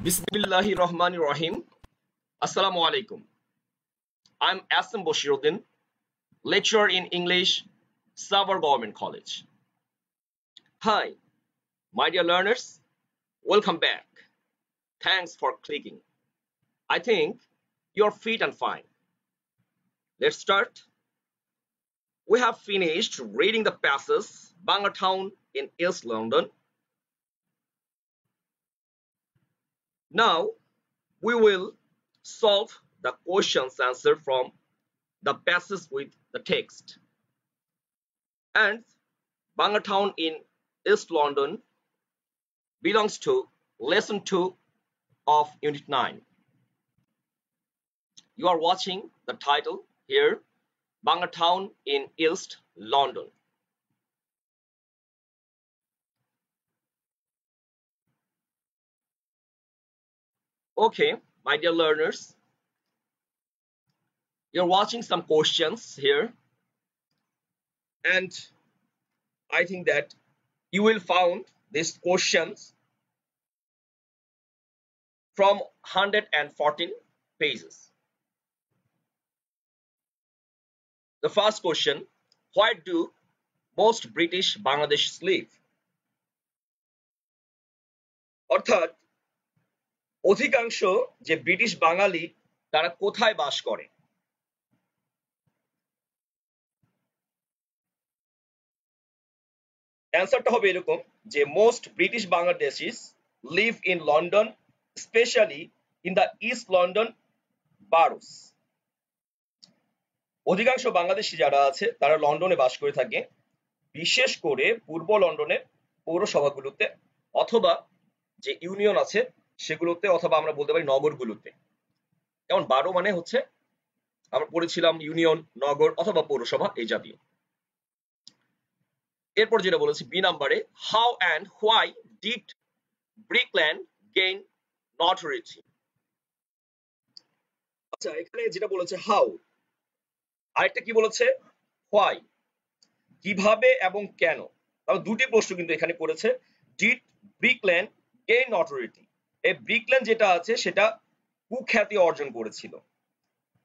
Bismillahi Rahmanir Rahim. Assalamu alaikum. I'm Asim Bashiruddin, lecturer in English, Savar Government College. Hi, my dear learners. Welcome back. Thanks for clicking. I think you're fit and fine. Let's start. We have finished reading the passes Bangor Town in East London Now we will solve the question's answer from the passage with the text. And Bangatown in East London belongs to lesson 2 of unit 9. You are watching the title here, Bangatown in East London. Okay, my dear learners, you're watching some questions here and I think that you will find these questions from 114 pages. The first question, why do most British Bangladesh Or third. অধিকাংশ যে British বাঙালি তারা কোথায় বাস করে অ্যান্সারটা হবে এরকম যে most British Bangladeshis live in London specially in the East London boroughs অধিকাংশ বাংলাদেশি যারা আছে তারা লন্ডনে বাস করে থাকে বিশেষ করে পূর্ব লন্ডনের পৌরসভাগুলোতে অথবা যে ইউনিয়ন আছে সেগুলোতে অথবা আমরা বলতে পারি নগরগুলোতে যেমন বারো মানে হচ্ছে আমরা পড়েছিলাম ইউনিয়ন নগর অথবা পৌরসভা এই জাতীয় এরপর যেটা বলেছি বি নাম্বারে how and why did Brick Lane gain notoriety আচ্ছা এখানে যেটা বলেছে হাউ আরেকটা কি বলেছে হোয়াই কিভাবে এবং কেন তাহলে দুটি প্রশ্ন কিন্তু এখানে করেছে ডিড ব্রিকল্যান্ড গেইন নটরিটি এই ব্রিকল্যান্ড যেটা আছে সেটা কুখ্যাতি অর্জন করেছিল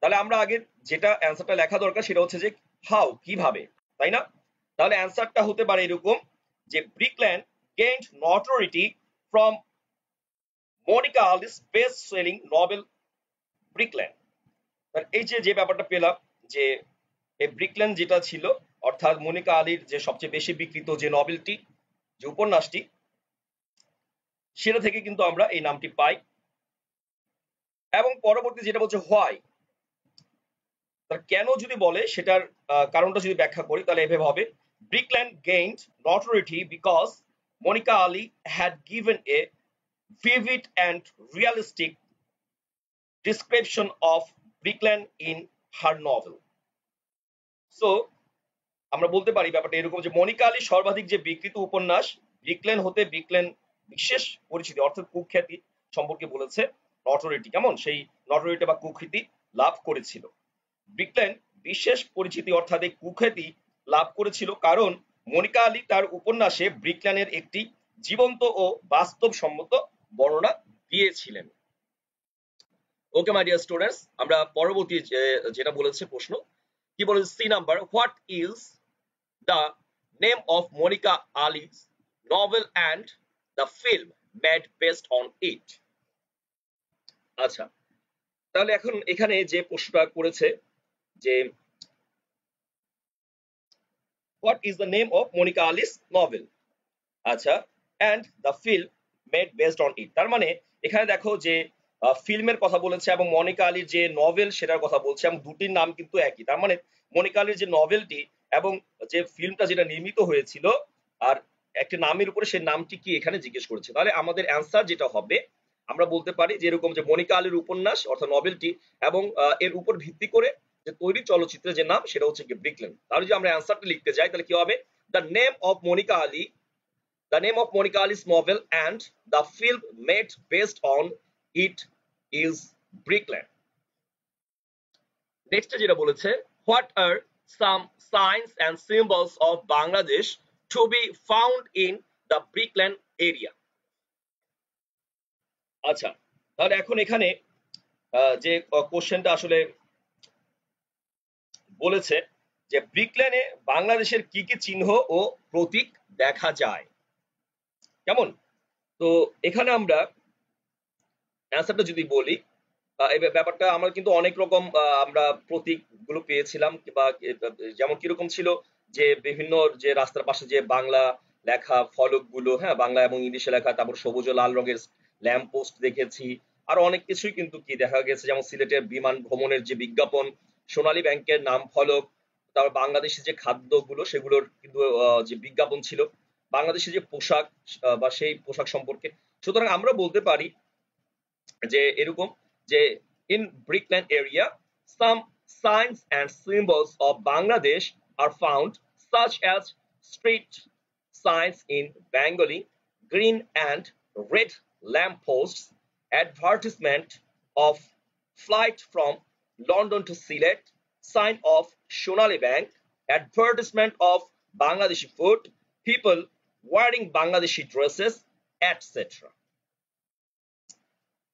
তাহলে আমরা আগে যেটা অ্যান্সারটা লেখা দরকার সেটা হচ্ছে যে হাউ কিভাবে তাই না তাহলে অ্যান্সারটা হতে পারে এরকম যে Brick Lane gained notoriety from Monica Ali's best selling novel Brick Lane এই যে যে ব্যাপারটা পেলাম যে এই ব্রিকল্যান্ড যেটা ছিল অর্থাৎ মনিকা আলীর যে সবচেয়ে বেশি বিকৃত যে নভেলটি যে উপন্যাসটি সেটা থেকে কিন্তু আমরা এই নামটি পাই এবং পরবর্তী যেটা বলছে হোয়াই তার কেন যদি বলে সেটার কারণটা যদি ব্যাখ্যা করি তাহলে এভাবে হবে Brick Lane gained notoriety because Monica Ali had given a vivid and realistic description of Brick Lane in her novel so আমরা বলতে পারি ব্যাপারটা এরকম যে মনিকা আলী সর্বাধিক যে বিকৃত উপন্যাস ব্রিকল্যান্ড হতে ব্রিকল্যান্ড বিশেষ পরিচিতি অর্থাৎ কুখ্যাতি সম্পর্কে বলেছে নটরিটি কেমন সেই নটরিটি বা কুখ্যাতি লাভ করেছিল ব্রিকলেন বিশেষ পরিচিতি অর্থাৎ এই কুখ্যাতি লাভ করেছিল কারণ মনিকা আলী তার উপন্যাসে ব্রিকলেনের একটি জীবন্ত ও বাস্তবসম্মত বর্ণনা দিয়েছিলেন ওকে মাই ডিয়ার স্টুডেন্টস আমরা পরবর্তী যেটা বলেছে প্রশ্ন কি বলেছে C number what is the name of Monica Ali's novel and the film made based on it আচ্ছা তাহলে এখন এখানে যে প্রশ্নটা করেছে যে what is the name of Monica Ali's novel আচ্ছা and the film made based on it তার মানে এখানে দেখো যে ফিল্মের কথা বলেছে এবং মনিকা আলীর যে নভেল সেটার কথা বলছে এবং দুটির নাম কিন্তু একই তার মানে মনিকা আলীর যে নভেলটি এবং যে ফিল্মটা যেটা নির্মিত হয়েছিল আর একটি নামের উপরে সেই নামটি কি এখানে জিজ্ঞেস করেছে তাহলে আমাদের অ্যান্সার যেটা হবে আমরা বলতে পারি যে এরকম যে মনিকা আলীর উপন্যাস অর্থাৎ নভেলটি এবং এর উপর ভিত্তি করে যে তৈরি চলচ্চিত্রের যে নাম সেটা হচ্ছে কি ব্রিকলেন তাহলে যদি আমরা অ্যান্সারটা লিখতে যাই তাহলে কি হবে the name of Monica Ali the name of Monica Ali's novel and the film made based on it is Brick Lane next যেটা বলেছে what are some signs and symbols of Bangladesh to be found in the brickland area আচ্ছা তাহলে এখন এখানে যে কোশ্চেনটা আসলে বলেছে যে ব্রিকল্যানে বাংলাদেশের ki কি চিহ্ন ও প্রতীক দেখা যায় কেমন তো এখানে আমরা অ্যান্সারটা যদি বলি এই ব্যাপারটা আমরা কিন্তু অনেক রকম আমরা প্রতীক গুলো পেয়েছিলাম বা যেমন কিরকম ছিল যে বিভিন্ন যে রাস্তার পাশে যে বাংলা লেখা ফলক গুলো হ্যাঁ বাংলা এবং ইংলিশে লেখা তারপর সবুজ ও লাল রঙের ল্যাম্প পোস্ট দেখেছি আর অনেক কিছুই কিন্তু কি দেখা গেছে যেমন সিলেটের বিমান ভ্রমণের যে বিজ্ঞাপন সোনালী ব্যাংকের নাম ফলক তারপর বাংলাদেশের যে খাদ্যগুলো সেগুলোর কিন্তু যে বিজ্ঞাপন ছিল বাংলাদেশের যে পোশাক বা সেই পোশাক সম্পর্কে সুতরাং আমরা বলতে পারি যে এরকম যে in Brick Lane area some signs and symbols of Bangladesh are found such as street signs in Bengali, green and red lampposts, advertisement of flight from London to Sylhet, sign of Shonali Bank, advertisement of Bangladeshi food, people wearing Bangladeshi dresses, etc.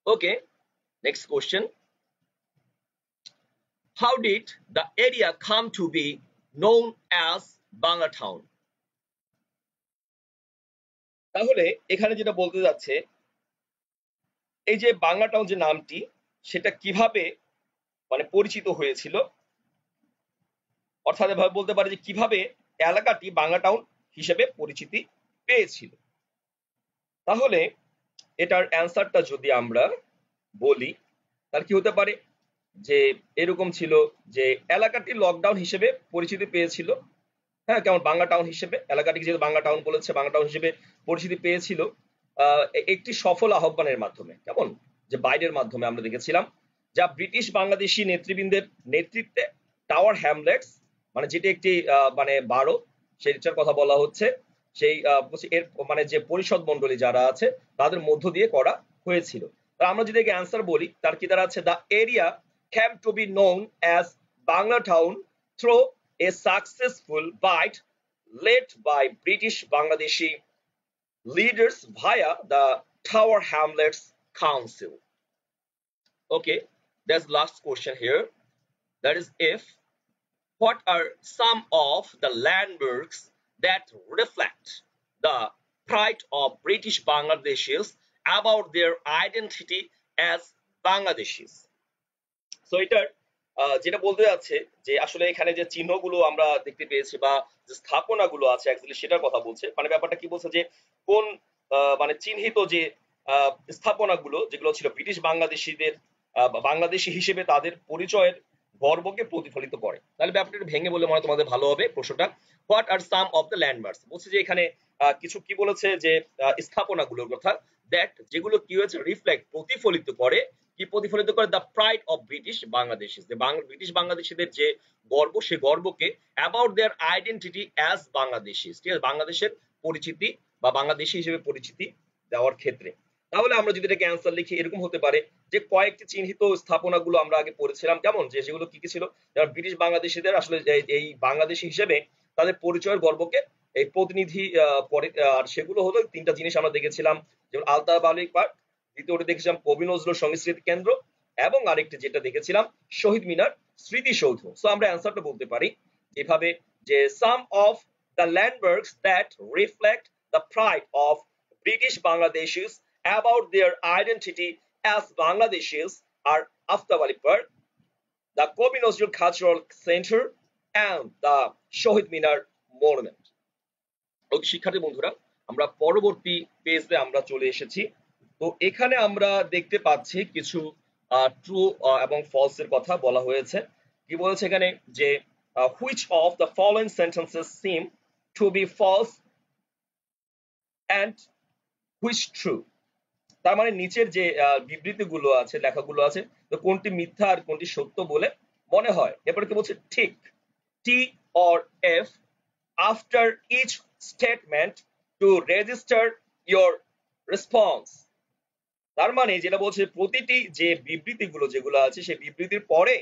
Okay, next question. How did the area come to be known as Banglatown তাহলে এখানে যেটা বলতে যাচ্ছে এই যে Bangla town যে নামটি সেটা কিভাবে মানে পরিচিত হয়েছিল অর্থাৎ এভাবে বলতে পারে যে কিভাবে এলাকাটি বাংলা টাউন হিসেবে পরিচিতি পেয়েছিল তাহলে এটার অ্যান্সারটা যদি আমরা বলি তাহলে কি হতে পারে যে এরকম ছিল যে এলাকাটি লকডাউন হিসেবে পরিচিতি পেয়েছিল হ্যাঁ কেমন বাংলা টাউন হিসেবে এলাকাটিকে যেহেতু বাংলা টাউন বলেছে বাংলা টাউন হিসেবে পরিচিতি পেয়েছিল একটি সফল আহ্বানের মাধ্যমে কেমন যে বাইরের মাধ্যমে আমরা দেখেছিলাম যা ব্রিটিশ বাংলাদেশি নেতৃবৃন্দের নেতৃত্বে টাওয়ার হ্যামলেটস মানে যেটি একটি মানে বারো সেটার কথা বলা হচ্ছে সেই এর মানে যে পরিষদ মন্ডলী যারা আছে তাদের মধ্য দিয়ে করা হয়েছিল তা আমরা যদি অ্যান্সার বলি তার কি দ্বারা আছে the area came to be known as Bangla Banglatown through a successful fight led by British Bangladeshi leaders via the Tower Hamlets Council. Okay, there's last question here. That is if, what are some of the landmarks that reflect the pride of British Bangladeshis about their identity as Bangladeshis? So এটার যেটা বলতে যাচ্ছে যে আসলে এখানে যে চিহ্নগুলো আমরা দেখতে পেয়েছি বা যে স্থাপনাগুলো আছে একচুয়ালি সেটার কথা বলছে মানে ব্যাপারটা কি বলছে যে কোন মানে চিহ্নিত যে স্থাপনাগুলো যেগুলো ছিল ব্রিটিশ বাংলাদেশিদের বাংলাদেশি হিসেবে তাদের পরিচয়ের গর্বকে প্রতিফলিত করে তাহলে ব্যাপারটা ভেঙে বলে মনে তোমাদের ভালো হবে প্রশ্নটা what are some of the landmarks বলছে যে এখানে কিছু কি বলেছে যে স্থাপনাগুলোর কথা দ্যাট যেগুলো কি হয়েছে রিফ্লেক্ট প্রতিফলিত করে কি প্রতিফলিত করে the pride of British Bangladesh British বাংলাদেশিদের যে গর্ব সে গর্বকে about their identity as Bangladeshis ঠিক আছে বাংলাদেশের পরিচিতি বা বাংলাদেশি হিসেবে পরিচিতি দেওয়ার ক্ষেত্রে তাহলে আমরা যদি এটাকে অ্যান্সার লিখি এরকম হতে পারে যে কয়েকটি চিহ্নিত স্থাপনা গুলো আমরা আগে পড়েছিলাম কেমন যে সেগুলো কি কি ছিল যারা ব্রিটিশ বাংলাদেশিদের আসলে এই বাংলাদেশি হিসেবে তাদের পরিচয়ের গর্বকে এই প্রতিনিধি করে আর সেগুলো হলো তিনটা জিনিস আমরা দেখেছিলাম যেমন আলতা বালিক পার্ক দ্বিতীয়টি দেখেছিলাম কবি নজরুল সংস্কৃত কেন্দ্র এবং আরেকটি যেটা দেখেছিলাম শহীদ মিনার স্মৃতিসৌধ সো আমরা অ্যান্সারটা বলতে পারি এভাবে যে some of the landmarks that reflect the pride of British Bangladesh about their identity as Bangladesh are Aftab Ali park the Kabi Nazrul খাচরল centre and the Shahid Minar monument শিক্ষার্থী বন্ধুরা আমরা পরবর্তী পেজে আমরা চলে এসেছি তো এখানে আমরা দেখতে পাচ্ছি কিছু ট্রু এবং ফলস এর কথা বলা হয়েছে কি বলেছে এখানে যে which of the following sentences seem to be false and which true তার মানে নিচের যে বিবৃতিগুলো আছে লেখাগুলো আছে তো কোনটি মিথ্যা আর কোনটি সত্য বলে মনে হয় এরপরে কি বলছে ঠিক T or F after each statement to register your response তার মানে যেটা বলছে প্রতিটি যে বিবৃতি গুলো যেগুলো আছে সেই বিবৃতির পরে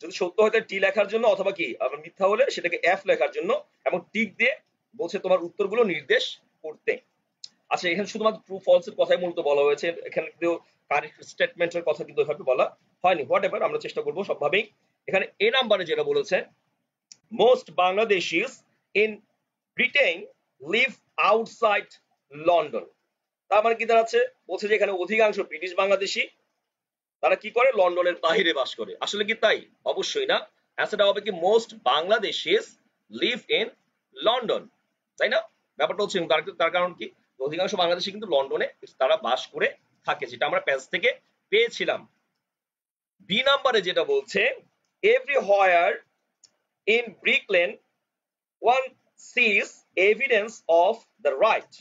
যদি সত্য হয় টি লেখার জন্য অথবা কি আবার মিথ্যা হলে সেটাকে এফ লেখার জন্য এবং টিক দিয়ে বলছে তোমার উত্তরগুলো নির্দেশ করতে আচ্ছা এখানে শুধুমাত্র ট্রু ফলস এর কথাই মূলত বলা হয়েছে এখানে কিন্তু কারেক্ট স্টেটমেন্টের কথা কিন্তু এভাবে বলা হয়নি হোয়াট এভার আমরা চেষ্টা করব সবভাবেই এখানে এ নাম্বারে যেটা বলেছে most Bangladeshis in Britain live outside London তার মানে কি দাঁড়াচ্ছে বলছে যে এখানে অধিকাংশ ব্রিটিশ বাংলাদেশি তারা কি করে লন্ডনের বাহিরে বাস করে আসলে কি তাই অবশ্যই না অ্যান্সারটা হবে কি most Bangladeshi live in London তাই না ব্যাপারটা হচ্ছে তার কারণ কি অধিকাংশ বাংলাদেশি কিন্তু লন্ডনে তারা বাস করে থাকে যেটা আমরা প্যাস থেকে পেয়েছিলাম বি নাম্বারে যেটা বলছে every higher in Brick Lane one sees evidence of the right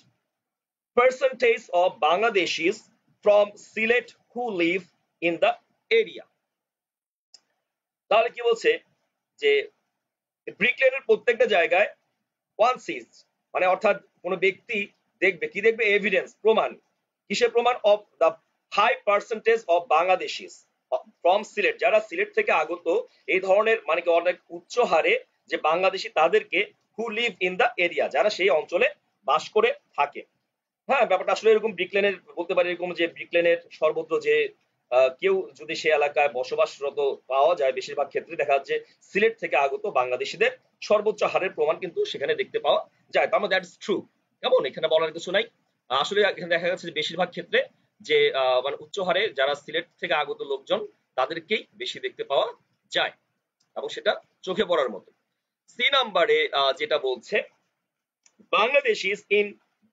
percentage of Bangladeshis from Sylhet who live in the area তাহলে কি বলছে যে ব্রিকলেনের প্রত্যেকটা জায়গায় ওয়ান সিজ মানে অর্থাৎ কোনো ব্যক্তি দেখবে কি দেখবে এভিডেন্স প্রমাণ কিসের প্রমাণ of the high percentage of Bangladeshis from Sylhet যারা সিলেট থেকে আগত এই ধরনের মানে কি অনেক উচ্চ হারে যে বাংলাদেশি তাদেরকে who live in the area যারা সেই অঞ্চলে বাস করে থাকে হ্যাঁ ব্যাপারটা আসলে এরকম ব্রিকলেনের বলতে পারি এরকম যে ব্রিকলেনের সর্বত্র যে কেউ যদি সে এলাকায় বসবাসরত পাওয়া যায় বেশিরভাগ ক্ষেত্রে দেখা যাচ্ছে সিলেট থেকে আগত বাংলাদেশিদের সর্বোচ্চ হারের প্রমাণ কিন্তু সেখানে দেখতে পাওয়া যায় তার দ্যাটস ট্রু কেমন এখানে বলার কিছু নাই আসলে এখানে দেখা যাচ্ছে যে বেশিরভাগ ক্ষেত্রে যে মানে উচ্চ হারে যারা সিলেট থেকে আগত লোকজন তাদেরকেই বেশি দেখতে পাওয়া যায় এবং সেটা চোখে পড়ার মতো সি নাম্বারে যেটা বলছে Bangladesh is in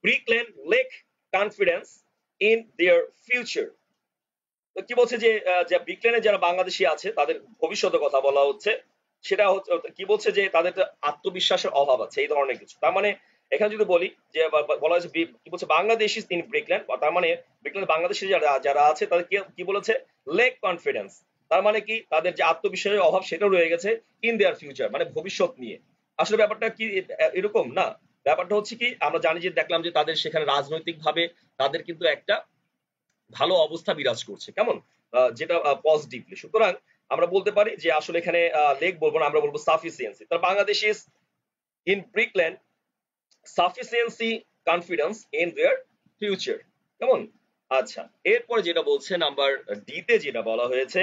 Brick Lane lack confidence in their future তো কি বলছে যে যা ব্রিকল্যান্ডে যারা বাংলাদেশি আছে তাদের ভবিষ্যতের কথা বলা হচ্ছে সেটা কি বলছে যে তাদের আত্মবিশ্বাসের অভাব আছে এই ধরনের কিছু তার মানে এখানে যদি বলি যে বলা হয়েছে কি বলছে ব্রিকল্যান্ড তার মানে ব্রিকল্যান্ড যারা যারা আছে তাদের কি বলেছে লেক কনফিডেন্স তার মানে কি তাদের যে আত্মবিশ্বাসের অভাব সেটাও রয়ে গেছে ইন দেয়ার ফিউচার মানে ভবিষ্যৎ নিয়ে আসলে ব্যাপারটা কি এরকম না ব্যাপারটা হচ্ছে কি আমরা জানি যে দেখলাম যে তাদের সেখানে রাজনৈতিক ভাবে তাদের কিন্তু একটা ভালো অবস্থা বিরাজ করছে কেমন যেটা পজিটিভলি সুতরাং আমরা বলতে পারি যে আসলে এখানে লেক বলবো না আমরা বলবো সাফিসিয়েন্সি তার Bangladesh is in Brick Lane sufficiency confidence in their future কেমন আচ্ছা এরপরে যেটা বলছে নাম্বার ডি তে যেটা বলা হয়েছে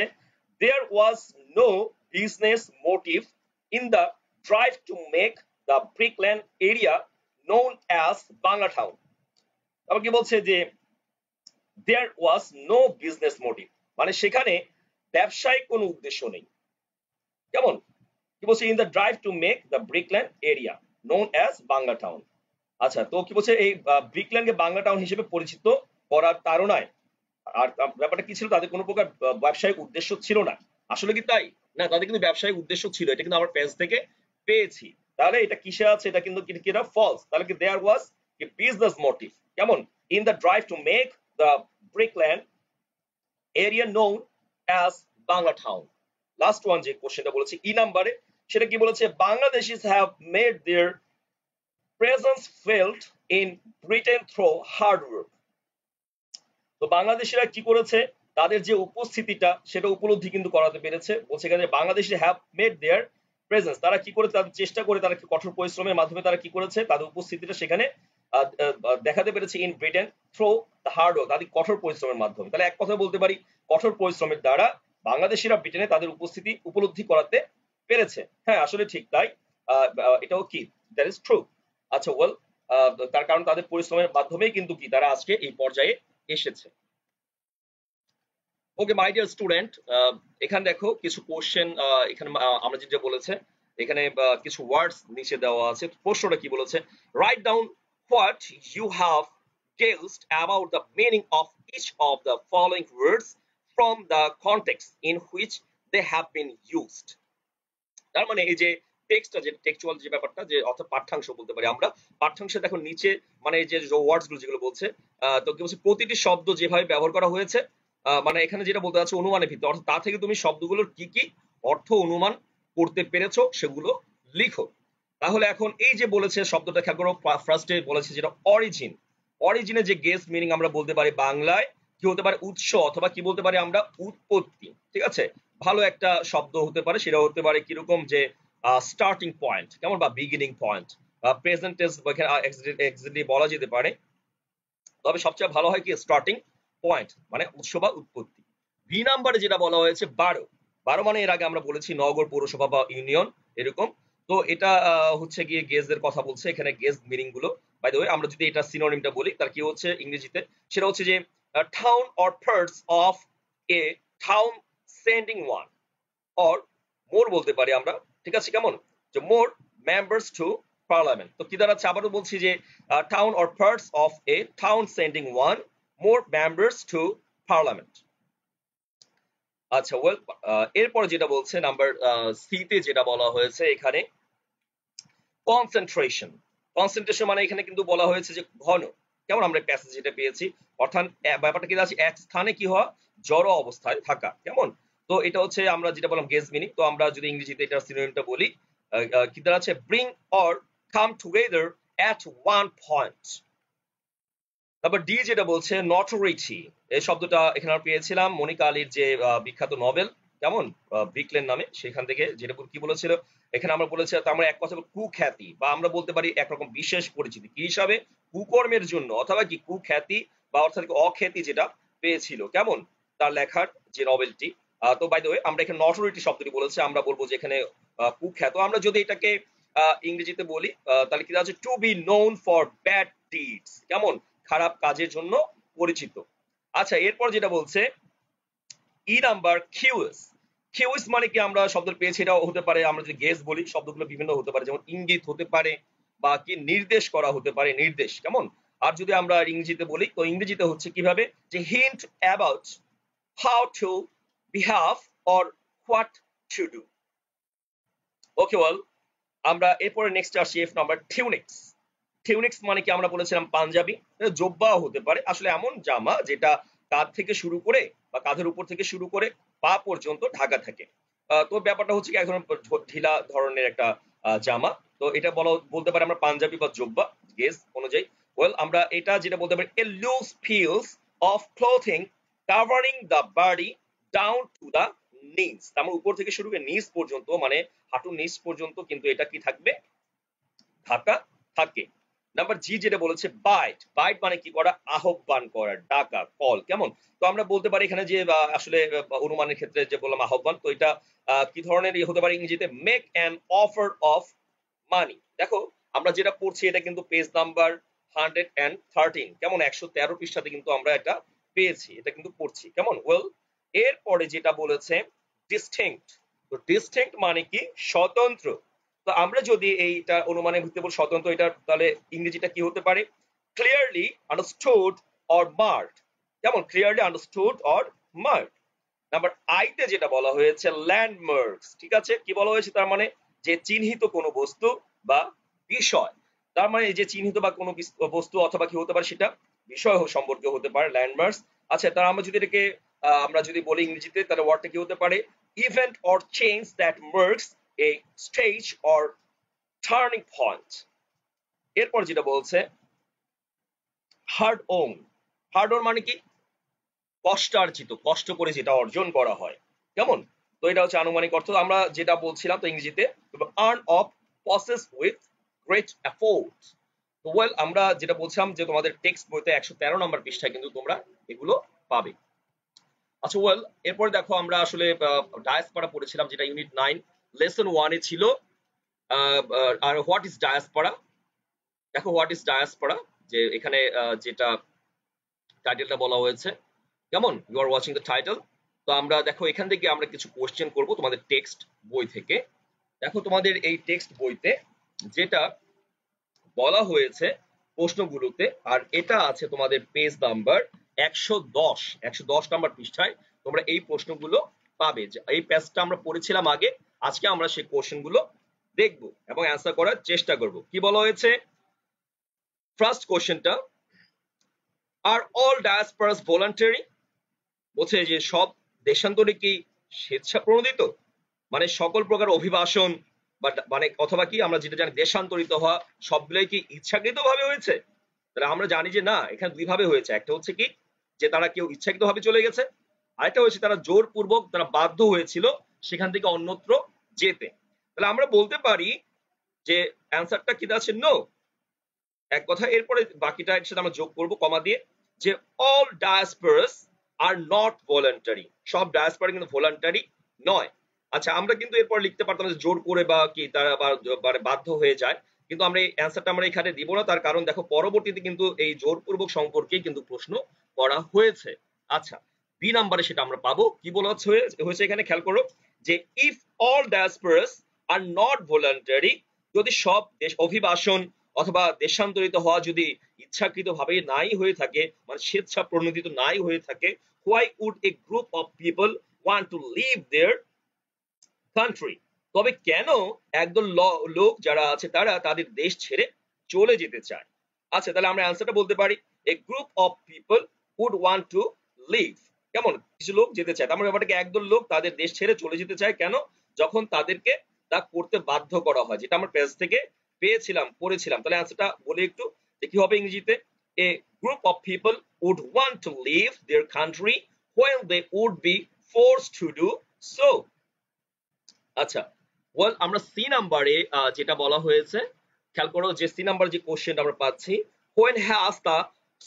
there was no business motive in the drive to make the Brick Lane area known as Bangla town. তারপর কি বলছে যে there was no business motive মানে সেখানে ব্যবসায়িক কোনো উদ্দেশ্য নেই কেমন কি বলছে in the drive to make the Brick Lane area known as Bangla town আচ্ছা তো কি বলছে এই ব্রিকল্যান্ডকে বাংলা টাউন হিসেবে পরিচিত করার তারণায় আর ব্যাপারটা কি ছিল তাদের কোনো প্রকার ব্যবসায়িক উদ্দেশ্য ছিল না আসলে কি তাই না তাদের কিন্তু ব্যবসায়িক উদ্দেশ্য ছিল এটা কিন্তু আমার পেজ থেকে পেয়েছি তাহলে এটা কিসে আছে এটা কিন্তু কিরা ফলস তাহলে কি there was e a business motive কেমন in the drive to make the Brick Lane area known as Bangla town last one যে কোশ্চেনটা বলেছে ই নাম্বারে সেটা কি বলেছে Bangladesh is have made their presence felt in Britain through hard work তো বাংলাদেশিরা কি করেছে তাদের যে উপস্থিতিটা সেটা উপলব্ধি কিন্তু করাতে পেরেছে বলছে এখানে Bangladesh have made their presence তারা কি করে তাদের চেষ্টা করে তারা কঠোর পরিশ্রমের মাধ্যমে তারা কি করেছে তাদের উপস্থিতিটা সেখানে দেখাতে পেরেছে in Britain through hard work তাদের কঠোর পরিশ্রমের মাধ্যমে তাহলে এক কথা বলতে পারি কঠোর পরিশ্রমের দ্বারা বাংলাদেশিরা ব্রিটেনে তাদের উপস্থিতি উপলব্ধি করাতে পেরেছে হ্যাঁ আসলে ঠিক তাই এটাও কি দ্যাট ইজ ট্রু আচ্ছা ওয়েল তার কারণ তাদের পরিশ্রমের মাধ্যমেই কিন্তু কি তারা আজকে এই পর্যায়ে এসেছে ওকে মাই ডিয়ার স্টুডেন্ট এখানে দেখো কিছু কোশ্চেন uh, এখানে uh, আমরা যেটা বলেছে এখানে uh, কিছু ওয়ার্ডস নিচে দেওয়া আছে প্রশ্নটা কি বলেছে write down what you have guessed about the meaning of each of the following words from the context in which they have been used তার মানে এই যে টেক্সটটা যে টেক্সচুয়াল যে ব্যাপারটা যে অর্থাৎ পাঠ্যাংশ বলতে পারি আমরা পাঠ্যাংশে দেখো নিচে মানে এই যে ওয়ার্ডস গুলো যেগুলো বলছে তো কি বলছে প্রতিটি শব্দ যেভাবে ব্যবহার করা হয়েছে মানে এখানে যেটা বলতে যাচ্ছে অনুমানের ভিত্তি অর্থাৎ তা থেকে তুমি শব্দগুলোর কি কি অর্থ অনুমান করতে পেরেছো সেগুলো লিখো তাহলে এখন এই যে বলেছে শব্দটা খেয়াল করো ফার্স্টে বলেছে যেটা অরিজিন অরিজিনে যে গেস মিনিং আমরা বলতে পারি বাংলায় কি হতে পারে উৎস অথবা কি বলতে পারি আমরা উৎপত্তি ঠিক আছে ভালো একটা শব্দ হতে পারে সেটা হতে পারে কিরকম যে স্টার্টিং পয়েন্ট কেমন বা বিগিনিং পয়েন্ট প্রেজেন্ট টেন্স বলা যেতে পারে তবে সবচেয়ে ভালো হয় কি স্টার্টিং পয়েন্ট মানে উৎস বা উৎপত্তি ভি নাম্বারে যেটা বলা হয়েছে বারো বারো মানে এর আগে আমরা বলেছি নগর পৌরসভা বা ইউনিয়ন এরকম তো এটা হচ্ছে গিয়ে গেজদের কথা বলছে এখানে গেজ মিনিং গুলো বাই দ্য আমরা যদি এটা সিনোনিমটা বলি তার কি হচ্ছে ইংরেজিতে সেটা হচ্ছে যে town or thirds of a town sending one or more বলতে পারি আমরা ঠিক আছে কেমন যে মোর মেম্বার্স টু পার্লামেন্ট তো কি দাঁড়াচ্ছে আবারও বলছি যে town or thirds of a town sending one more members to parliament আচ্ছা ওয়েল এরপর যেটা বলছে নাম্বার সিতে যেটা বলা হয়েছে এখানে কনসেন্ট্রেশন কনসেন্ট্রেশন মানে এখানে কিন্তু বলা হয়েছে যে ঘন কেমন আমরা প্যাসেজ এটা পেয়েছি অর্থাৎ ব্যাপারটা কি আছে এক স্থানে কি হওয়া জড়ো অবস্থায় থাকা কেমন তো এটা হচ্ছে আমরা যেটা বললাম গেজ মিনিং তো আমরা যদি ইংরেজিতে এটা সিনোনিমটা বলি কি দ্বারা bring or come together at one point তারপর ডি যেটা বলছে নটরিটি এই শব্দটা এখানে পেয়েছিলাম মনিকা আলীর যে বিখ্যাত নভেল কেমন ব্রিকলেন নামে সেখান থেকে যেটা কি বলেছিল এখানে আমরা বলেছি আমরা মানে এক কথা কুখ্যাতি বা আমরা বলতে পারি একরকম বিশেষ পরিচিতি কি হিসাবে কুকর্মের জন্য অথবা কি কুখ্যাতি বা অর্থাৎ অখ্যাতি যেটা পেয়েছিল কেমন তার লেখার যে নভেলটি তো বাই দ্য ওয়ে আমরা এখানে নটরিটি শব্দটি বলেছি আমরা বলবো যে এখানে কুখ্যাত আমরা যদি এটাকে ইংরেজিতে বলি তাহলে কি আছে to be known for bad deeds কেমন খারাপ কাজের জন্য পরিচিত আচ্ছা এরপর যেটা বলছে ই নাম্বার কিউএস কিউএস মানে কি আমরা শব্দ পেয়েছি এটাও হতে পারে আমরা যদি গেস বলি শব্দগুলো বিভিন্ন হতে পারে যেমন ইঙ্গিত হতে পারে বা কি নির্দেশ করা হতে পারে নির্দেশ কেমন আর যদি আমরা ইংরেজিতে বলি তো ইংরেজিতে হচ্ছে কিভাবে যে hint about how to behave or what to do okay well আমরা এরপরে নেক্সট আসি এফ নাম্বার টিউনিক্স থিউনিক্স মানে কি আমরা বলেছিলাম পাঞ্জাবি জোব্বাও হতে পারে আসলে এমন জামা যেটা কাঁধ থেকে শুরু করে বা কাঁধের উপর থেকে শুরু করে পা পর্যন্ত ঢাকা থাকে তো ব্যাপারটা হচ্ছে কি এক ধরনের ঢিলা ধরনের একটা জামা তো এটা বলা বলতে পারে আমরা পাঞ্জাবি বা জোব্বা গেস অনুযায়ী ওয়েল আমরা এটা যেটা বলতে পারি a loose piece of clothing covering the body down to the knees তার মানে উপর থেকে শুরু করে নিজ পর্যন্ত মানে হাঁটুর নিজ পর্যন্ত কিন্তু এটা কি থাকবে ঢাকা থাকে নাম্বার জি যেটা বলেছে বাইট বাইট মানে কি করা আহ্বান করা ডাকা কল কেমন তো আমরা বলতে পারি এখানে যে আসলে অনুমানের ক্ষেত্রে যে বললাম আহ্বান তো এটা কি ধরনের হতে পারে ইংরেজিতে make an offer of money দেখো আমরা যেটা পড়ছি এটা কিন্তু page number hundred and thirteen কেমন একশো তেরো পৃষ্ঠাতে কিন্তু আমরা এটা পেয়েছি এটা কিন্তু পড়ছি কেমন ওয়েল এরপরে যেটা বলেছে ডিস্টিংক্ট তো ডিস্টিংক্ট মানে কি স্বতন্ত্র তো আমরা যদি এইটা অনুমানের ভিত্তিতে বলি স্বতন্ত্র এটা তাহলে ইংরেজিটা কি হতে পারে ক্লিয়ারলি আন্ডারস্টুড অর মার্ড যেমন clearly understood or marred number আইতে যেটা বলা হয়েছে ল্যান্ডমার্কস ঠিক আছে কি বলা হয়েছে তার মানে যে চিহ্নিত কোনো বস্তু বা বিষয় তার মানে যে চিহ্নিত বা কোনো বস্তু অথবা কি হতে পারে সেটা বিষয় সম্পর্কে হতে পারে ল্যান্ডমার্কস আচ্ছা তার আমরা যদি এটাকে আমরা যদি বলি ইংরেজিতে তাহলে ওয়ার্ডটা কি হতে পারে event or change that marks a stage or turning point এরপর যেটা বলছে হার্ড ওম হার্ড ওন মানে কি কষ্টার্জিত কষ্ট করে যেটা অর্জন করা হয় কেমন তো এটা হচ্ছে আনুমানিক অর্থ আমরা যেটা বলছিলাম তো ইংরেজিতে earn of process with great effort তো ওয়েল আমরা যেটা বলছিলাম যে তোমাদের টেক্সট বইতে একশো তেরো নম্বর পৃষ্ঠায় কিন্তু তোমরা এগুলো পাবে আচ্ছা ওয়েল এরপর দেখো আমরা আসলে করা পড়েছিলাম যেটা ইউনিট নাইন লেসন ওয়ানে ছিল আর হোয়াট ইজ ডায়াসপরা দেখো হোয়াট ইজ ডায়াসপরা যে এখানে যেটা টাইটেলটা বলা হয়েছে কেমন you are watching the title তো আমরা দেখো এখান থেকে আমরা কিছু কোয়েশ্চেন করব তোমাদের টেক্সট বই থেকে দেখো তোমাদের এই টেক্সট বইতে যেটা বলা হয়েছে প্রশ্নগুলোতে আর এটা আছে তোমাদের পেজ নাম্বার একশো দশ একশো দশ নাম্বার পৃষ্ঠায় তোমরা এই প্রশ্নগুলো পাবে এই প্যাচটা আমরা পড়েছিলাম আগে আজকে আমরা সেই কোশ্চেন গুলো দেখব এবং অ্যান্সার করার চেষ্টা করব কি বলা হয়েছে ফার্স্ট কোশ্চেনটা আর অল ডায়াসপারাস ভলান্টারি বলছে যে সব দেশান্তরে কি স্বেচ্ছা প্রণোদিত মানে সকল প্রকার অভিবাসন মানে অথবা কি আমরা যেটা জানি দেশান্তরিত হওয়া সবগুলোই কি ইচ্ছাকৃত ভাবে হয়েছে তাহলে আমরা জানি যে না এখানে দুই ভাবে হয়েছে একটা হচ্ছে কি যে তারা কেউ ইচ্ছাকৃত ভাবে চলে গেছে আরেকটা হয়েছে তারা জোরপূর্বক তারা বাধ্য হয়েছিল সেখান থেকে অন্যত্র যেতে তাহলে আমরা বলতে পারি যে অ্যান্সারটা কি আছে নো এক কথা এরপরে বাকিটা এর সাথে আমরা যোগ করব কমা দিয়ে যে all diasporas are not voluntary সব ডায়াসপোরা কিন্তু ভলান্টারি নয় আচ্ছা আমরা কিন্তু এরপর লিখতে পারতাম যে জোর করে বা কি তারা মানে বাধ্য হয়ে যায় কিন্তু আমরা এই অ্যান্সারটা আমরা এখানে দিব না তার কারণ দেখো পরবর্তীতে কিন্তু এই জোরপূর্বক সম্পর্কে কিন্তু প্রশ্ন করা হয়েছে আচ্ছা বি নাম্বারে সেটা আমরা পাবো কি বলা হয়েছে এখানে খেয়াল করো যে if all diasporas are not voluntary যদি সব দেশ অভিবাসন অথবা দেশান্তরিত হওয়া যদি ইচ্ছাকৃতভাবে নাই হয়ে থাকে মানে স্বেচ্ছা প্রণোদিত নাই হয়ে থাকে why would a group of people want to leave their country তবে কেন একদল লোক যারা আছে তারা তাদের দেশ ছেড়ে চলে যেতে চায় আচ্ছা তাহলে আমরা অ্যান্সারটা বলতে পারি a group of people would want to leave কেমন কিছু লোক যেতে চায় তার মানে ব্যাপারটাকে একদল লোক তাদের দেশ ছেড়ে চলে যেতে চায় কেন যখন তাদেরকে তা করতে বাধ্য করা হয় যেটা আমরা পেজ থেকে পেয়েছিলাম পড়েছিলাম তাহলে আনসারটা বলে একটু যে কি হবে ইংরেজিতে a group of people would want to leave their country when they would be forced to do so আচ্ছা ওয়েল আমরা সি নাম্বারে যেটা বলা হয়েছে খেয়াল করো যে সি নাম্বার যে কোশ্চেনটা আমরা পাচ্ছি when has the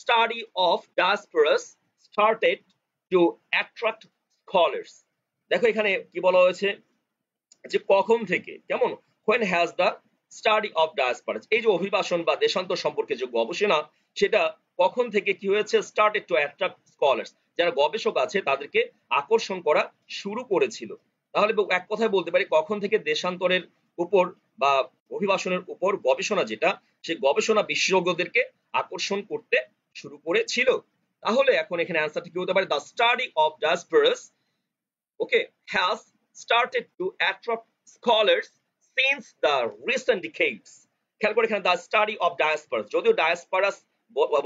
study of diasporas started to attract scholars দেখো এখানে কি বলা হয়েছে যে কখন থেকে কেমন when has the study of diasporas এই যে অভিবাসন বা দেশান্তর সম্পর্কে যে গবেষণা সেটা কখন থেকে কি হয়েছে স্টার্ট টু অ্যাট্রাক্ট স্কলার্স যারা গবেষক আছে তাদেরকে আকর্ষণ করা শুরু করেছিল তাহলে এক কথায় বলতে পারি কখন থেকে দেশান্তরের উপর বা অভিবাসনের উপর গবেষণা যেটা সে গবেষণা বিশেষজ্ঞদেরকে আকর্ষণ করতে শুরু করেছিল তাহলে এখন এখানে অ্যান্সারটা কি হতে পারে the study of diasporas okay has started to attract scholars since the recent decades খেয়াল করে এখানে দ্য স্টাডি অফ ডায়াসপারাস যদিও ডায়াসপারাস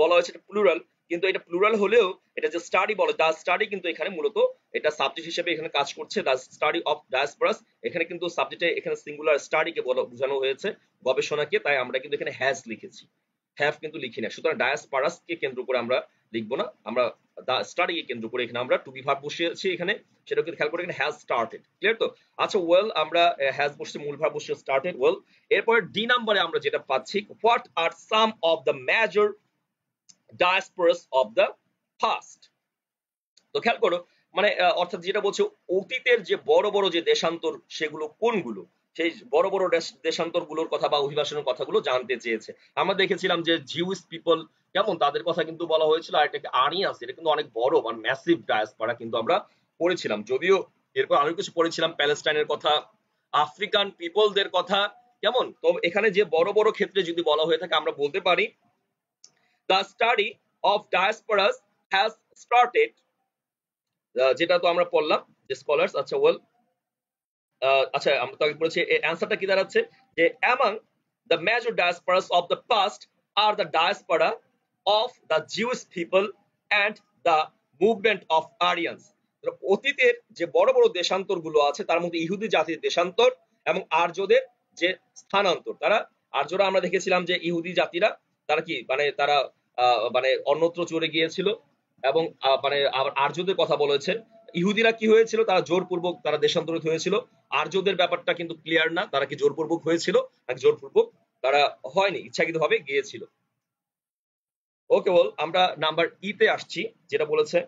বলা হয়েছে এটা প্লুরাল কিন্তু এটা প্লুরাল হলেও এটা যে স্টাডি বলে দা স্টাডি কিন্তু এখানে মূলত এটা সাবজেক্ট হিসেবে এখানে কাজ করছে দা স্টাডি অফ ডায়াসপোরাস এখানে কিন্তু সাবজেক্টে এখানে সিঙ্গুলার স্টাডিকে বোঝানো হয়েছে গবেষণাকে তাই আমরা কিন্তু এখানে হ্যাজ লিখেছি হ্যাভ কিন্তু লিখি না সুতরাং ডায়াসপারাসকে কেন্দ্র করে আমরা লিখবো না আমরা দা স্টার্টিং কেন্দ্র করে এখানে আমরা টু বি ভাব আছি এখানে সেটাকে খেয়াল করে এখানে হ্যাজ স্টার্টেড ক্লিয়ার তো আচ্ছা ওয়েল আমরা হ্যাজ uh, বসে মূল ভাব বসে স্টার্টেড ওয়েল এরপর ডি নাম্বারে আমরা যেটা পাচ্ছি what are some of the major diasporas of the past তো খেয়াল করো মানে uh, অর্থাৎ যেটা বলছে অতীতের যে বড় বড় যে দেশান্তর সেগুলো কোনগুলো সেই বড় বড় দেশান্তর গুলোর কথা বা অভিবাসনের কথাগুলো জানতে চেয়েছে আমরা দেখেছিলাম যে জিউস পিপল কেমন তাদের কথা কিন্তু বলা হয়েছিল আর এটাকে আনি আছে এটা কিন্তু অনেক বড় মানে ম্যাসিভ ডায়াসপারা কিন্তু আমরা পড়েছিলাম যদিও এরপর আরো কিছু পড়েছিলাম প্যালেস্টাইনের কথা আফ্রিকান পিপলদের কথা কেমন তো এখানে যে বড় বড় ক্ষেত্রে যদি বলা হয়ে থাকে আমরা বলতে পারি the study of diasporas has started যেটা তো আমরা পড়লাম যে স্কলার্স আচ্ছা ওয়েল আচ্ছা আমরা তো কি দাঁড়াচ্ছে যে among the major diasporas of the past are the diaspora of the Jews people and the movement of Aryans অতীতের যে বড় বড় দেশান্তর গুলো আছে তার মধ্যে ইহুদি জাতির দেশান্তর এবং আর্যদের যে স্থানান্তর তারা আর্যরা আমরা দেখেছিলাম যে ইহুদি জাতিরা তারা কি মানে তারা মানে অন্যত্র চলে গিয়েছিল এবং মানে আর্যদের কথা বলেছেন ইহুদিরা কি হয়েছিল তারা জোরপূর্বক তারা দেশান্তরিত হয়েছিল আর্যদের ব্যাপারটা কিন্তু ক্লিয়ার না তারা কি জোরপূর্বক হয়েছিল নাকি জোরপূর্বক তারা হয়নি ইচ্ছাকৃত ভাবে গিয়েছিল ওকে বল আমরা নাম্বার ই e তে আসছি যেটা বলেছে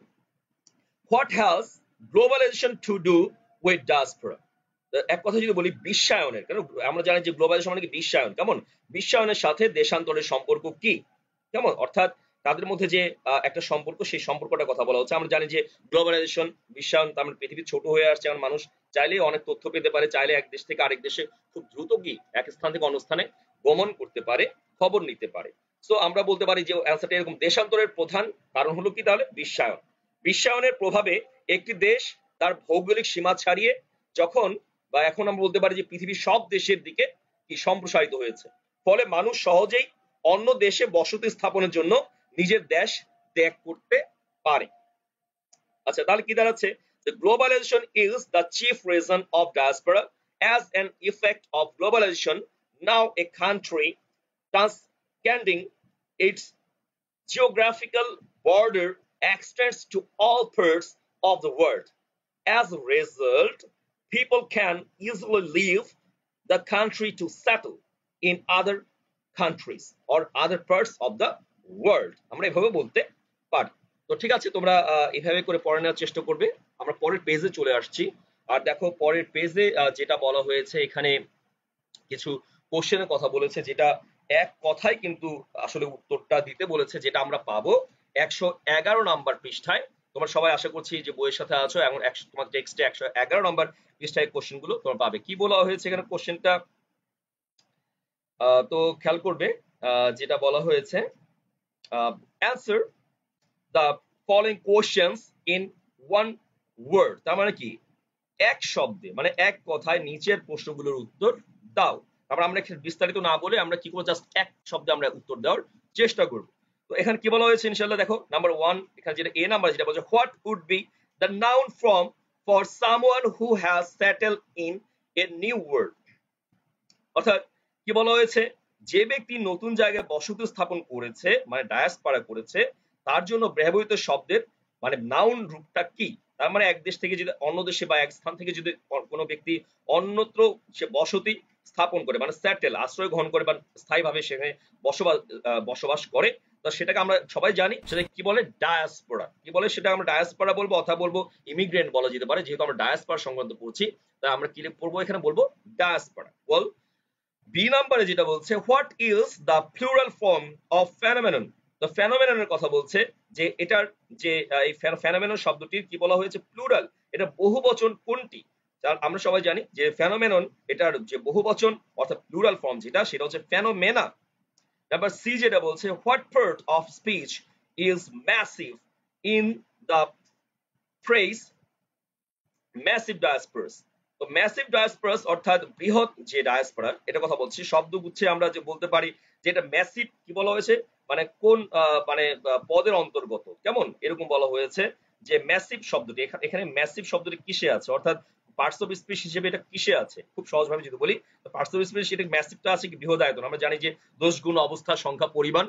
what has globalization to do with diaspora এক কথা যদি বলি বিশ্বায়নের কারণ আমরা জানি যে গ্লোবালাইজেশন মানে কি বিশ্বায়ন কেমন বিশ্বায়নের সাথে দেশান্তরের সম্পর্ক কি কেমন অর্থাৎ তাদের মধ্যে যে একটা সম্পর্ক সেই সম্পর্কটা কথা বলা হচ্ছে আমরা জানি যে গ্লোবালাইজেশন বিশ্বায়ন আমরা পৃথিবী ছোট হয়ে আসছে এখন মানুষ চাইলে অনেক তথ্য পেতে পারে চাইলে এক দেশ থেকে আরেক দেশে খুব দ্রুত কি এক স্থান থেকে অন্য স্থানে গমন করতে পারে খবর নিতে পারে তো আমরা বলতে পারি যে অ্যান্সারটা এরকম দেশান্তরের প্রধান কারণ হলো কি তাহলে বিশ্বায়ন বিশ্বায়নের প্রভাবে একটি দেশ তার ভৌগোলিক সীমা ছাড়িয়ে যখন বা এখন আমরা বলতে পারি যে পৃথিবীর সব দেশের দিকে কি সম্প্রসারিত হয়েছে ফলে মানুষ সহজেই অন্য দেশে বসতি স্থাপনের জন্য নিজের দেশ ত্যাগ করতে পারে আচ্ছা তাহলে কি দাঁড়াচ্ছে the globalization is the chief reason of diaspora as an effect of globalization now a country transcending its geographical border extends to all parts of the world as a result people can easily leave the country to settle in other countries or other parts of the world আমরা এভাবে বলতে পারি তো ঠিক আছে তোমরা এভাবে করে পড়ে নেওয়ার চেষ্টা করবে আমরা পরের পেজে চলে আসছি আর দেখো পরের পেজে যেটা বলা হয়েছে এখানে কিছু কোশ্চেনের কথা বলেছে যেটা এক কথায় কিন্তু আসলে উত্তরটা দিতে বলেছে যেটা আমরা পাবো একশো এগারো নাম্বার পৃষ্ঠায় তোমরা সবাই আশা করছি যে বইয়ের সাথে আছো এখন তোমার টেক্সটে একশো এগারো নাম্বার পৃষ্ঠায় কোশ্চেন গুলো তোমরা পাবে কি বলা হয়েছে এখানে কোশ্চেনটা তো খেয়াল করবে যেটা বলা হয়েছে uh, answer the following questions in one word তার মানে কি এক শব্দে মানে এক কথায় নিচের প্রশ্নগুলোর উত্তর দাও তারপর আমরা বিস্তারিত না বলে আমরা কি করবো জাস্ট এক শব্দে আমরা উত্তর দেওয়ার চেষ্টা করব তো এখানে কি বলা হয়েছে ইনশাল্লাহ দেখো নাম্বার ওয়ান এখানে যেটা এ নাম্বার যেটা বলছে what would be the noun form for someone who has settle in a new world অর্থাৎ কি বলা হয়েছে যে ব্যক্তি নতুন জায়গায় বসতি স্থাপন করেছে মানে ডায়াসপাড়া করেছে তার জন্য ব্যবহৃত শব্দের মানে নাউন রূপটা কি তার মানে এক দেশ থেকে যদি অন্য দেশে বা এক স্থান থেকে যদি কোনো ব্যক্তি অন্যত্র সে বসতি স্থাপন করে মানে স্যাটেল আশ্রয় গ্রহণ করে বা স্থায়ীভাবে সেখানে বসবাস বসবাস করে তো সেটাকে আমরা সবাই জানি সেটা কি বলে ডায়াসপোরা কি বলে সেটা আমরা ডায়াসপোরা বলবো অথবা বলবো ইমিগ্রেন্ট বলা যেতে পারে যেহেতু আমরা ডায়াসপোরা সংক্রান্ত পড়ছি তাই আমরা কি পড়বো এখানে বলবো ডায়াসপোরা বল বি নাম্বারে যেটা বলছে what is the plural form of phenomenon তো ফ্যানোমেননের কথা বলছে যে এটার যে এই ফ্যানোমেনন শব্দটির কি বলা হয়েছে প্লুরাল এটা বহু বচন কোনটি আমরা সবাই জানি যে ফ্যানোমেনন এটার যে বহু বচন অর্থাৎ প্লুরাল ফর্ম যেটা সেটা হচ্ছে ফ্যানোমেনা নাম্বার সি যেটা বলছে what part of speech is massive in the phrase massive diasporas তো ম্যাসিভ ডায়াসপোরাস অর্থাৎ বৃহৎ যে ডায়াসপোরা এটা কথা বলছি শব্দ গুচ্ছে আমরা যে বলতে পারি যে এটা ম্যাসিভ কি বলা হয়েছে মানে কোন মানে পদের অন্তর্গত কেমন এরকম বলা হয়েছে যে ম্যাসিভ শব্দটি এখানে ম্যাসিভ শব্দটি কিসে আছে অর্থাৎ পার্টস অফ স্পিস হিসেবে এটা কিসে আছে খুব সহজভাবে যদি বলি পার্টস অফ স্পিস এটা ম্যাসিভটা আছে কি বৃহৎ আয়তন আমরা জানি যে দোষ গুণ অবস্থা সংখ্যা পরিমাণ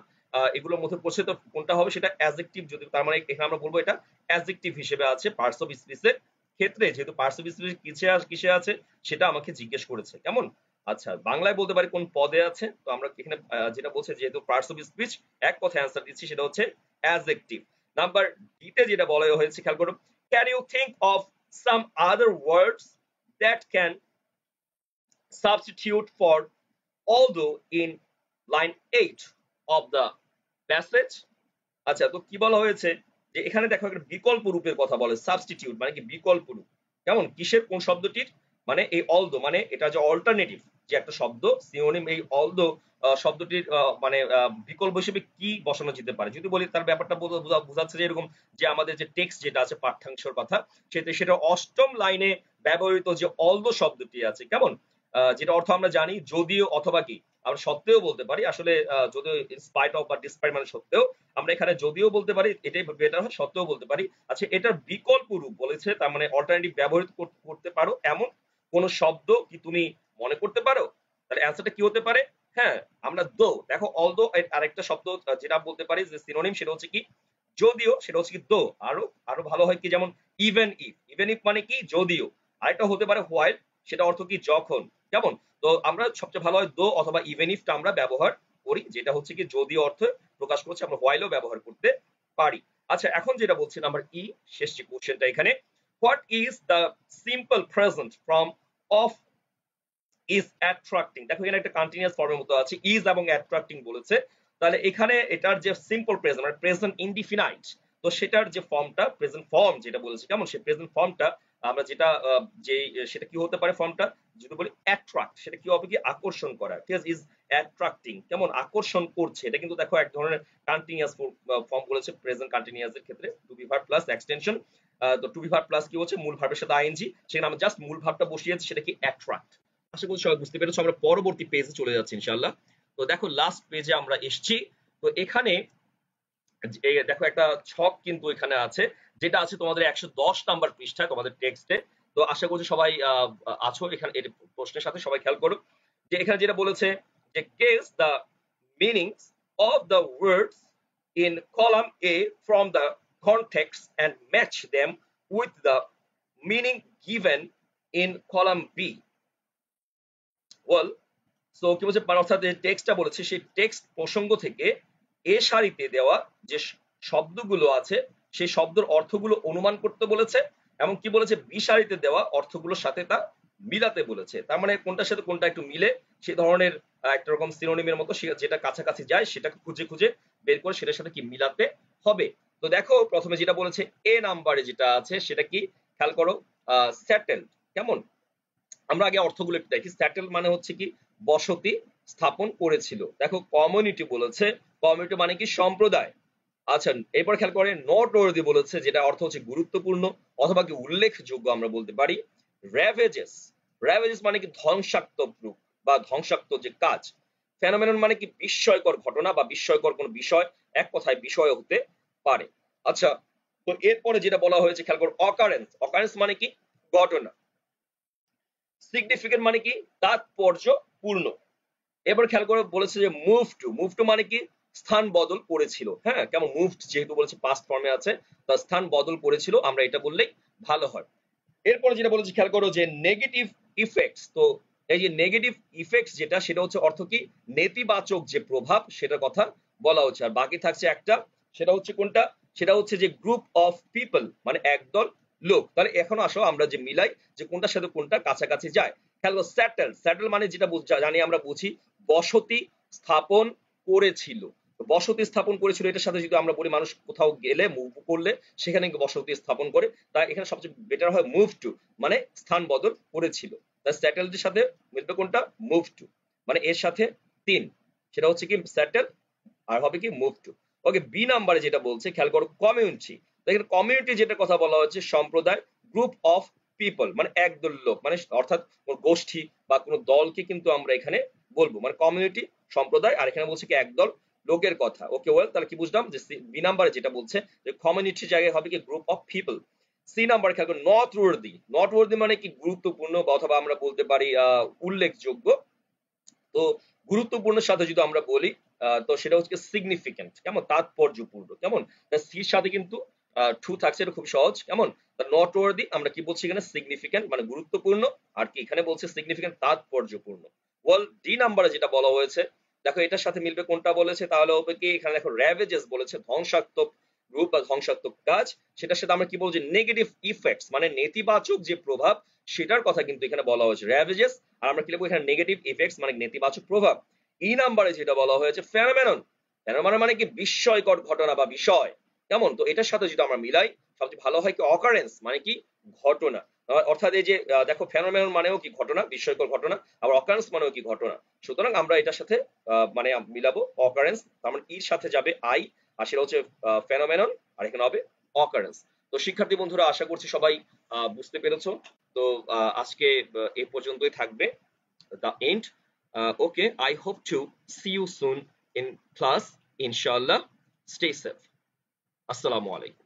এগুলোর মধ্যে পড়ছে তো কোনটা হবে সেটা অ্যাজেক্টিভ যদি তার মানে এখানে আমরা বলবো এটা অ্যাজেক্টিভ হিসেবে আছে পার্টস অফ স্পিসের ক্ষেত্রে যেহেতু পার্সিভিসিভিস কিসে কিসে আছে সেটা আমাকে জিজ্ঞেস করেছে কেমন আচ্ছা বাংলায় বলতে পারি কোন পদে আছে তো আমরা এখানে যেটা বলছে যেহেতু পার্টস স্পিচ এক কথা অ্যান্সার দিচ্ছি সেটা হচ্ছে অ্যাজেকটিভ নাম্বার ডিতে যেটা বলা হয়েছে খেয়াল করুন can you think of some other words that can substitute for although in line eight of the passage আচ্ছা তো কি বলা হয়েছে যে এখানে দেখো একটা বিকল্প রূপের কথা বলে সাবস্টিটিউট মানে কি বিকল্প রূপ কেমন কিসের কোন শব্দটির মানে এই অলদো মানে এটা যে অল্টারনেটিভ যে একটা শব্দ সিওনিম এই অলদো শব্দটির মানে বিকল্প হিসেবে কি বসানো যেতে পারে যদি বলি তার ব্যাপারটা বোঝাচ্ছে যে এরকম যে আমাদের যে টেক্সট যেটা আছে পাঠ্যাংশর কথা সেটা সেটা অষ্টম লাইনে ব্যবহৃত যে অলদো শব্দটি আছে কেমন যেটা অর্থ আমরা জানি যদিও অথবা কি আমরা সত্ত্বেও বলতে পারি আসলে যদিও স্পাইট অফ বা ডিসপাইট মানে সত্ত্বেও আমরা এখানে যদিও বলতে পারি এটাই বেটার হয় সত্ত্বেও বলতে পারি আচ্ছা এটার বিকল্প রূপ বলেছে তার মানে অল্টারনেটিভ ব্যবহৃত করতে পারো এমন কোন শব্দ কি তুমি মনে করতে পারো তাহলে অ্যান্সারটা কি হতে পারে হ্যাঁ আমরা দো দেখো অল দো আরেকটা শব্দ যেটা বলতে পারি যে সিনোনিম সেটা হচ্ছে কি যদিও সেটা হচ্ছে কি দো আরো আরো ভালো হয় কি যেমন ইভেন ইফ ইভেন ইফ মানে কি যদিও আরেকটা হতে পারে হোয়াইল সেটা অর্থ কি যখন কেমন তো আমরা সবচেয়ে ভালো হয় দো অথবা ইভেন ইফটা আমরা ব্যবহার করি যেটা হচ্ছে কি যদি অর্থ প্রকাশ করছে আমরা হোয়াইলও ব্যবহার করতে পারি আচ্ছা এখন যেটা বলছি নাম্বার ই e, শেষ যে কোশ্চেনটা এখানে what is the simple present form of is attracting দেখো এখানে একটা কন্টিনিউয়াস ফর্মের মতো আছে ইজ এবং অ্যাট্রাক্টিং বলেছে তাহলে এখানে এটার যে সিম্পল প্রেজেন্ট মানে প্রেজেন্ট ইনডিফিনাইট তো সেটার যে ফর্মটা প্রেজেন্ট ফর্ম যেটা বলেছে কেমন সেই প্রেজেন্ট ফর্মটা আমরা যেটা যে সেটা কি হতে পারে ফর্মটা যদি বলি অ্যাট্রাক্ট সেটা কি হবে কি আকর্ষণ করা ঠিক আছে ইজ অ্যাট্রাক্টিং কেমন আকর্ষণ করছে এটা কিন্তু দেখো এক ধরনের কন্টিনিউয়াস ফর্ম বলেছে প্রেজেন্ট কন্টিনিউয়াস এর ক্ষেত্রে to be verb plus extension তো টু বি ভার্ব প্লাস কি হচ্ছে মূল ভার্বের সাথে আইএনজি সেখানে আমরা জাস্ট মূল ভার্বটা বসিয়েছি সেটা কি অ্যাট্রাক্ট আশা করি সবাই বুঝতে পেরেছো আমরা পরবর্তী পেজে চলে যাচ্ছি ইনশাআল্লাহ তো দেখো লাস্ট পেজে আমরা এসেছি তো এখানে দেখো একটা ছক কিন্তু এখানে আছে যেটা আছে তোমাদের একশো দশ নাম্বার পৃষ্ঠায় তোমাদের টেক্সটে তো আশা করছি সবাই আছো এখানে প্রশ্নের সাথে সবাই খেয়াল করো যে এখানে যেটা বলেছে যে guess the meanings of the words in column A from the context and match them with the meaning given in column B well so কি বলছে মানে অর্থাৎ টেক্সটটা বলেছে সেই টেক্সট প্রসঙ্গ থেকে এ সারিতে দেওয়া যে শব্দগুলো আছে সেই শব্দের অর্থগুলো অনুমান করতে বলেছে এবং কি বলেছে বি সারিতে দেওয়া অর্থগুলোর সাথে তা মিলাতে বলেছে তার মানে কোনটার সাথে কোনটা একটু মিলে সে ধরনের একটা রকম সিনোনিমের মতো যেটা কাছাকাছি যায় সেটা খুঁজে খুঁজে বের করে সেটার সাথে কি মিলাতে হবে তো দেখো প্রথমে যেটা বলেছে এ নাম্বারে যেটা আছে সেটা কি খেয়াল করো স্যাটেল কেমন আমরা আগে অর্থগুলো একটু দেখি স্যাটেল মানে হচ্ছে কি বসতি স্থাপন করেছিল দেখো কমিউনিটি বলেছে কমিউনিটি মানে কি সম্প্রদায় আচ্ছা এরপর খেয়াল করেন নট ওয়ার্দি বলেছে যেটা অর্থ হচ্ছে গুরুত্বপূর্ণ অথবা কি উল্লেখযোগ্য আমরা বলতে পারি র্যাভেজেস র্যাভেজেস মানে কি ধ্বংসাত্মক রূপ বা ধ্বংসাত্মক যে কাজ ফেনোমেনন মানে কি বিস্ময়কর ঘটনা বা বিস্ময়কর কোন বিষয় এক কথায় বিষয় হতে পারে আচ্ছা তো এরপরে যেটা বলা হয়েছে খেয়াল করো অকারেন্স অকারেন্স মানে কি ঘটনা সিগনিফিকেন্ট মানে কি তাৎপর্যপূর্ণ এবার খেয়াল করে বলেছে যে মুভ টু মুভ টু মানে কি স্থান বদল করেছিল হ্যাঁ কেমন মুভড যেহেতু বলেছে পাস্ট ফর্মে আছে তার স্থান বদল করেছিল আমরা এটা বললেই ভালো হয় এরপরে যেটা বলেছি খেয়াল করো যে নেগেটিভ ইফেক্টস তো এই যে নেগেটিভ ইফেক্টস যেটা সেটা হচ্ছে অর্থ কি নেতিবাচক যে প্রভাব সেটা কথা বলা হচ্ছে আর বাকি থাকছে একটা সেটা হচ্ছে কোনটা সেটা হচ্ছে যে গ্রুপ অফ পিপল মানে একদল লোক তাহলে এখন আসো আমরা যে মিলাই যে কোনটার সাথে কোনটা কাছাকাছি যায় খেয়াল করো স্যাটেল স্যাটেল মানে যেটা জানি আমরা বুঝি বসতি স্থাপন করেছিল বসতি স্থাপন করেছিল এটার সাথে যদি আমরা বলি মানুষ কোথাও গেলে মুভ করলে সেখানে বসতি স্থাপন করে তা এখানে সবচেয়ে বেটার হয় মুভ টু মানে স্থান বদল করেছিল তার স্যাটেলটির সাথে মিলবে কোনটা মুভ টু মানে এর সাথে তিন সেটা হচ্ছে কি স্যাটেল আর হবে কি মুভ টু ওকে বি নাম্বারে যেটা বলছে খেয়াল করো কমিউনিটি এখানে কমিউনিটি যেটা কথা বলা হচ্ছে সম্প্রদায় গ্রুপ অফ পিপল মানে একদল লোক মানে অর্থাৎ গোষ্ঠী বা কোন দলকে কিন্তু আমরা এখানে বলবো মানে কমিউনিটি সম্প্রদায় আর এখানে বলছে কি একদল লোকের কথা ওকে ওয়েল তাহলে কি বুঝলাম যে বি নাম্বারে যেটা বলছে যে কমিউনিটি জায়গায় হবে কি group of people C number খেয়াল করুন নট ওয়ার্দি নট ওয়ার্দি মানে কি গুরুত্বপূর্ণ বা অথবা আমরা বলতে পারি উল্লেখযোগ্য তো গুরুত্বপূর্ণ সাথে যদি আমরা বলি তো সেটা হচ্ছে সিগনিফিকেন্ট কেমন তাৎপর্যপূর্ণ কেমন সির সাথে কিন্তু টু থাকছে এটা খুব সহজ কেমন নট ওয়ার্দি আমরা কি বলছি এখানে সিগনিফিকেন্ট মানে গুরুত্বপূর্ণ আর কি এখানে বলছে সিগনিফিকেন্ট তাৎপর্যপূর্ণ ওয়েল ডি নাম্বারে যেটা বলা হয়েছে দেখো এটার সাথে মিলবে কোনটা বলেছে তাহলে হবে কি এখানে দেখো র্যাভেজেস বলেছে ধ্বংসাত্মক রূপ বা ধ্বংসাত্মক কাজ সেটার সাথে আমরা কি বলছি নেগেটিভ ইফেক্টস মানে নেতিবাচক যে প্রভাব সেটার কথা কিন্তু এখানে বলা হয়েছে র্যাভেজেস আর আমরা কি লিখবো এখানে নেগেটিভ ইফেক্টস মানে নেতিবাচক প্রভাব ই e নাম্বারে যেটা বলা হয়েছে ফেনোমেনন ফেনোমেনন মানে কি বিস্ময়কর ঘটনা বা বিষয় কেমন তো এটার সাথে যদি আমরা মিলাই সবচেয়ে ভালো হয় কি অকারেন্স মানে কি ঘটনা অর্থাৎ এই যে দেখো ফেনোমেনন মানেও কি ঘটনা বিস্ময়কর ঘটনা আবার অকারেন্স মানেও কি ঘটনা সুতরাং আমরা এটার সাথে মানে মিলাবো অকারেন্স তার মানে ইর সাথে যাবে আই আর সেটা হচ্ছে ফেনোমেনন আর এখানে হবে অকারেন্স তো শিক্ষার্থী বন্ধুরা আশা করছি সবাই বুঝতে পেরেছো তো আজকে এ পর্যন্তই থাকবে the end okay I hope to see you soon in class ইনশাআল্লাহ স্টে সেফ আসসালামু আলাইকুম